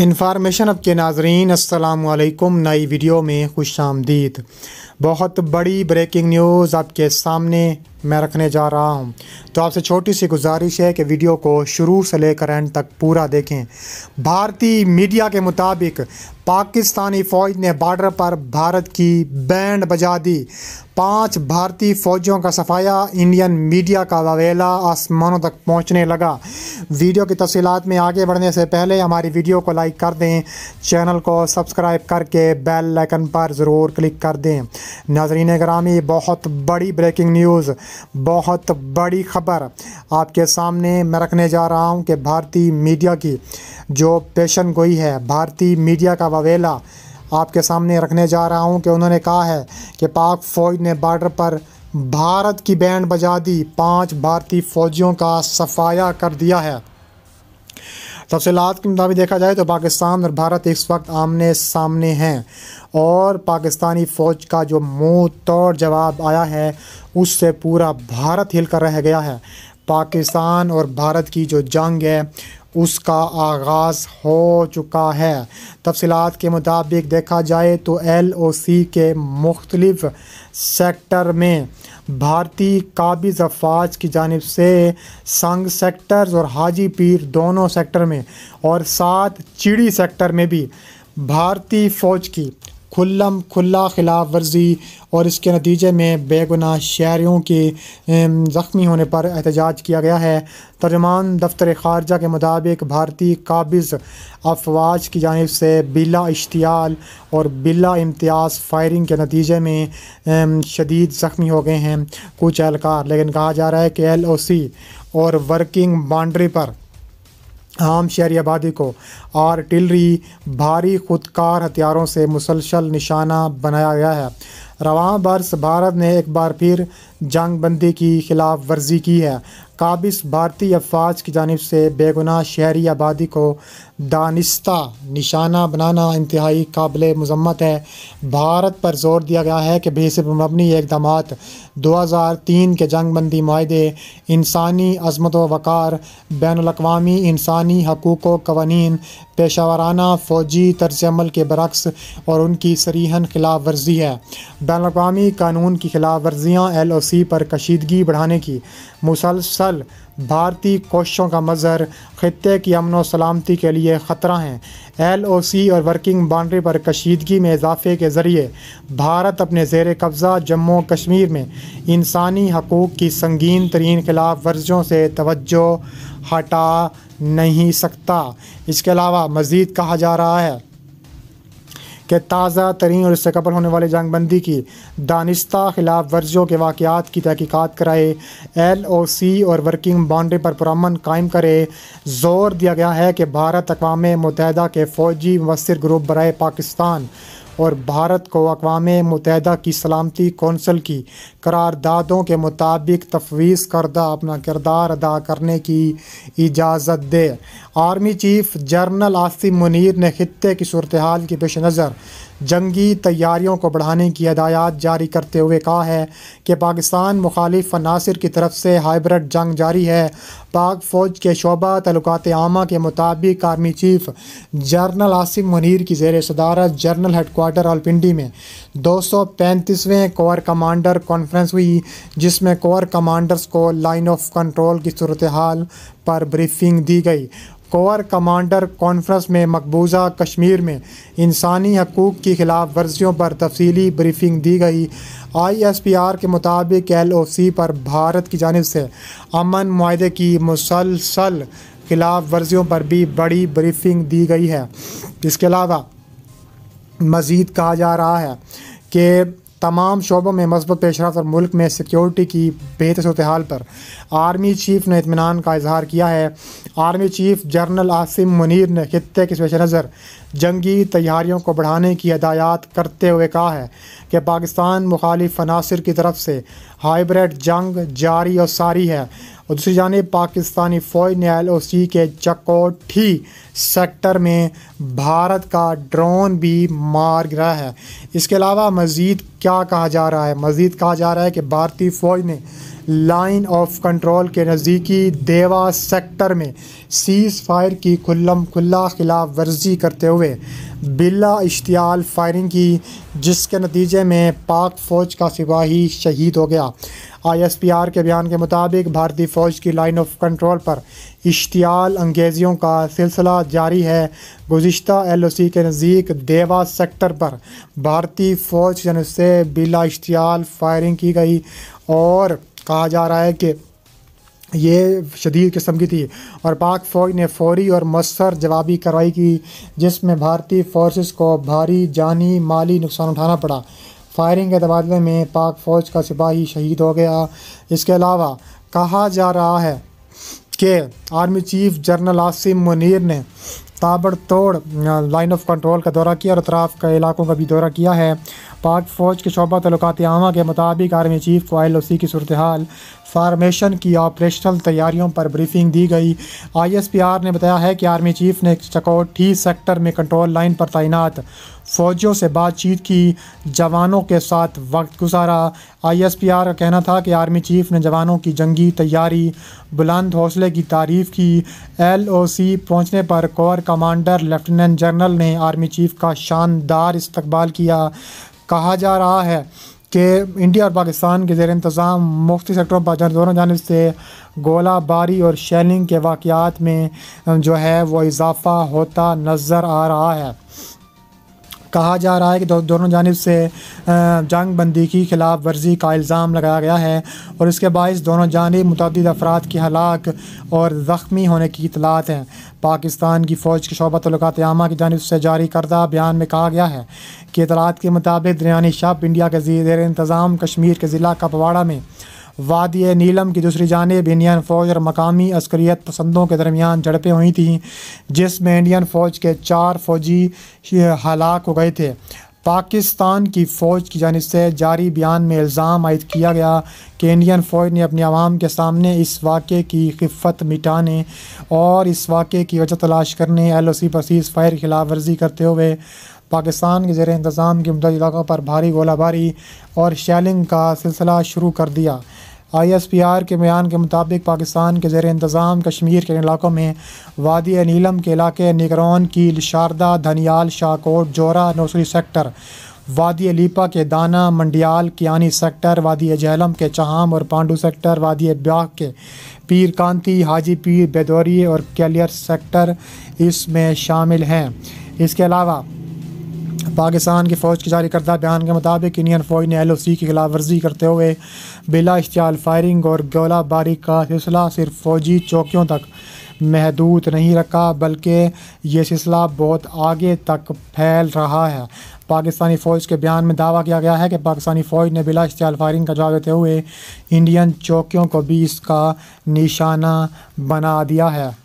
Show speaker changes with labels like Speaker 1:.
Speaker 1: information अब के नाजरीन असलकुम नई वीडियो में खुश आमदीद बहुत बड़ी ब्रेकिंग न्यूज़ आपके सामने मैं रखने जा रहा हूँ तो आपसे छोटी सी गुजारिश है कि वीडियो को शुरू से लेकर एंड तक पूरा देखें भारतीय मीडिया के मुताबिक पाकिस्तानी फ़ौज ने बॉर्डर पर भारत की बैंड बजा दी पांच भारतीय फ़ौजियों का सफाया इंडियन मीडिया का ववेला आसमानों तक पहुंचने लगा वीडियो की तफसीत में आगे बढ़ने से पहले हमारी वीडियो को लाइक कर दें चैनल को सब्सक्राइब करके बेल आइकन पर ज़रूर क्लिक कर दें नाजरीन ग्रामी बहुत बड़ी ब्रेकिंग न्यूज़ बहुत बड़ी खबर आपके सामने मैं रखने जा रहा हूं कि भारतीय मीडिया की जो पेशन गोई है भारतीय मीडिया का ववेला आपके सामने रखने जा रहा हूं कि उन्होंने कहा है कि पाक फ़ौज ने बॉर्डर पर भारत की बैंड बजा दी पांच भारतीय फ़ौजियों का सफाया कर दिया है तफसलत के मुताबिक देखा जाए तो पाकिस्तान और भारत इस वक्त आमने सामने हैं और पाकिस्तानी फ़ौज का जो मुँह तोड़ जवाब आया है उससे पूरा भारत हिलकर रह गया है पाकिस्तान और भारत की जो जंग है उसका आगाज़ हो चुका है तफसलत के मुताबिक देखा जाए तो एल ओ सी के मुख्तलफ सेक्टर में भारतीय काबिज अफवाज की जानब से संग सेक्टर्स और हाजी पीर दोनों सेक्टर में और साथ चिड़ी सेक्टर में भी भारतीय फ़ौज की खुल्लम खुला खिलाफ वर्जी और इसके नतीजे में बेगुनाह शहरीों के ज़ख्मी होने पर एहतजाज किया गया है तर्जमान दफ्तर खारजा के मुताबिक भारतीय काबिज़ अफवाज की जानब से बिला इश्तियाल और बिला इम्तियाज़ फायरिंग के नतीजे में शदीद ज़ख्मी हो गए हैं कुछ एहलकार लेकिन कहा जा रहा है कि एल ओ सी और वर्किंग बाउंड्री पर आम शहरी आबादी को आर्टिलरी भारी खुदकार हथियारों से मुसलसल निशाना बनाया गया है रवान बरस भारत ने एक बार फिर जंग बंदी की खिलाफ वर्जी की है काबिस भारतीय अफवाज की जानब से बेगुनाह शहरी आबादी को दानिस्ता निशाना बनाना इंतहाई काबिल मजम्मत है भारत पर जोर दिया गया है कि बेसब मबनी इकदाम दो हज़ार तीन के जंग बंदी माहे इंसानी अजमत वक़ार बैन अवी इंसानी हकूक़ कवानी पेशा वाराना फ़ौजी तर्ज अमल के बरक्स और उनकी सरीहन खिलाफ वर्जी है बैन अवी कानून की खिलाफ वर्जियाँ एल ओ सी पॉलिसी पर कशीदगी बढ़ाने की मुसलसल भारतीय कोशिशों का मजहर ख़त्े की अमन सलामती के लिए ख़तरा हैं एल ओ सी और वर्किंग बाउंड्री पर कशीदगी में इजाफे के ज़रिए भारत अपने जेर कब्ज़ा जम्मू कश्मीर में इंसानी हकूक़ की संगीन तरीन खिलाफ वर्जियों से तोज्जो हटा नहीं सकता इसके अलावा मज़ीद कहा जा रहा है कि ताज़ा तरीन और इससे कबल होने वाले बंदी की दानिश्ता खिलाफ वर्जियों के वाकत की तहकीक़ात कराए एल ओ सी और वर्किंग बाउंड्री पर पुरमन कायम करे जोर दिया गया है कि भारत अकवा मुतहदा के फ़ौजी मुसर ग्रुप बरए पाकिस्तान और भारत को अकवा मुतहद की सलामती कौंसल की करारदादों के मुताबिक तफवीज़ करदा अपना किरदार अदा करने की इजाज़त दे army chief general Asim Munir ने खत्े की सूरत हाल की पेश नज़र जंगी तैयारियों को बढ़ाने की हदायत जारी करते हुए कहा है कि पाकिस्तान मुखालिफ अनासर की तरफ से हाइब्रिड जंग जारी है पाक फ़ौज के शोबा तलुकात आमा के मुताबिक army chief general Asim Munir की जेर सदारत जनरल हेडकोार्टर रालपिंडी में दो सौ पैंतीसवें कोर कमांडर कॉन्फ्रेंस हुई जिसमें कोर कमांडर्स को लाइन ऑफ कंट्रोल की सूरत हाल पर ब्रीफिंग दी गई कोर कमांडर कॉन्फ्रेंस में मकबूजा कश्मीर में इंसानी हकूक़ की खिलाफ वर्जियों पर तफसीली ब्रीफिंग दी गई आई एस पी आर के मुताबिक एल ओ सी पर भारत की जानब से अमन माहे की मुसलसल खिलाफ वर्जियों पर भी बड़ी ब्रीफिंग दी गई है इसके अलावा मज़ीद कहा जा रहा है कि तमाम शोबों में मस्बत पेशरफ और मुल्क में सिक्योरिटी की बेहतर सूरत पर आर्मी चीफ ने इतमान का इजहार किया है army chief general Asim Munir ने खत्े के पेश नज़र जंगी तैयारियों को बढ़ाने की हदायत करते हुए कहा है कि पाकिस्तान मुखालिफ अनासर की तरफ से हाइब्रिड जंग जारी और सारी है और दूसरी जानब पाकिस्तानी फ़ौज ने एल ओ सी के चकोठी सेक्टर में भारत का ड्रोन भी मार गिरा है इसके अलावा मज़ीद क्या कहा जा रहा है मज़ीद कहा जा रहा है कि भारतीय फ़ौज ने लाइन ऑफ कंट्रोल के नज़दीकी देवा सेक्टर में सीज़ फायर की खुल्लम खुल्ला खिलाफ वर्जी करते हुए बिला इश्तियाल फायरिंग की जिसके नतीजे में पाक फ़ौज का सिपाही शहीद हो गया आईएसपीआर के बयान के मुताबिक भारतीय फ़ौज की लाइन ऑफ कंट्रोल पर इश्तियाल अंगेज़ियों का सिलसिला जारी है गुज्त एल ओ सी के नज़दीक देवा सेक्टर पर भारतीय फ़ौज से बिला इश्तियाल फायरिंग की गई और कहा जा रहा है कि ये शदीद किस्म की थी और पाक फ़ौज ने फौरी और मसर जवाबी कार्रवाई की जिसमें भारतीय फोर्सेस को भारी जानी माली नुकसान उठाना पड़ा फायरिंग के तबादले में पाक फ़ौज का सिपाही शहीद हो गया इसके अलावा कहा जा रहा है कि army chief general Asim Munir ने ताबड़तोड़ लाइन ऑफ कंट्रोल का दौरा किया और अतराफ़ के इलाकों का भी दौरा किया है पाक फ़ौज के शोबा तलुकात आमा के मुताबिक आर्मी चीफ को एल ओ सी की सूरत हाल फार्मेशन की ऑपरेशनल तैयारियों पर ब्रीफिंग दी गई आई एस पी आर ने बताया है कि आर्मी चीफ ने चकोटी सेक्टर में कंट्रोल लाइन पर तैनात फौजियों से बातचीत की जवानों के साथ वक्त गुजारा आई एस पी आर का कहना था कि आर्मी चीफ ने जवानों की जंगी तैयारी बुलंद हौसले की तारीफ की एल ओ सी पहुँचने पर कोर कमांडर लेफ्टिनेंट जनरल ने आर्मी चीफ का शानदार इस्तकबाल किया कहा जा रहा है कि इंडिया और पाकिस्तान के जेर इंतज़ाम मुफ्त सेक्टरों पर दोनों जानब से गोला बारी और शेलिंग के वाक़ में जो है वो इजाफ़ा होता नज़र आ रहा है कहा जा रहा है कि दो, दोनों जानब से जंग बंदी की खिलाफ वर्जी का इल्ज़ाम लगाया गया है और इसके बायस दोनों जानब मुतद अफराद की हलाक और ज़ख्मी होने की इतलात हैं पाकिस्तान की फ़ौज शोबा शोबत तलकातमा की जानब से जारी करदा बयान में कहा गया है कि इतलात के मुताबिक दरियानी शाप इंडिया के जेर इंतज़ाम कश्मीर के ज़िला कपवाड़ा में वादी नीलम की दूसरी जानब इंडियन फ़ौज और मकामी अस्करियत पसंदों के दरमियान झड़पें हुई थीं जिसमें इंडियन फ़ौज के चार फौजी हलाक हो गए थे पाकिस्तान की फ़ौज की जानब से जारी बयान में इल्ज़ाम आयद किया गया कि इंडियन फ़ौज ने अपनी आवाम के सामने इस वाक़े की खफत मिटाने और इस वाक़े की वजह तलाश करने एल ओ सी पर सीज़ फायर खिलाफ वर्जी करते हुए पाकिस्तान के जेर इंतज़ाम के मुतद इलाक़ों पर भारी गोलाबारी और शेलिंग का सिलसिला शुरू कर दिया आई एस पी आर के बयान के मुताबिक पाकिस्तान के जेर इंतज़ाम कश्मीर के इलाकों में वादी नीलम के इलाके निगरौन कील शारदा धनियाल शाहकोट जोरा नौसरी सेक्टर वादी लीपा के दाना मंडियाल कियानी सेक्टर वादी जहलम के चहाम और पांडू सेक्टर वादी ब्याह के पीर कांति हाजी पीर बेदौरी और कैलियर सेक्टर इसमें शामिल हैं इसके अलावा पाकिस्तान की फ़ौज के जारी करदा बयान के मुताबिक इंडियन फ़ौज ने एल ओ सी की खिलाफ वर्जी करते हुए बिला इश्तियाल फायरिंग और गोलाबारी का सिलसिला सिर्फ फौजी चौकियों तक महदूद नहीं रखा बल्कि ये सिलसिला बहुत आगे तक फैल रहा है पाकिस्तानी फ़ौज के बयान में दावा किया गया है कि पाकिस्तानी फ़ौज ने बिला इश्तियाल फायरिंग का जवाब देते हुए इंडियन चौकियों को भी इसका निशाना बना दिया है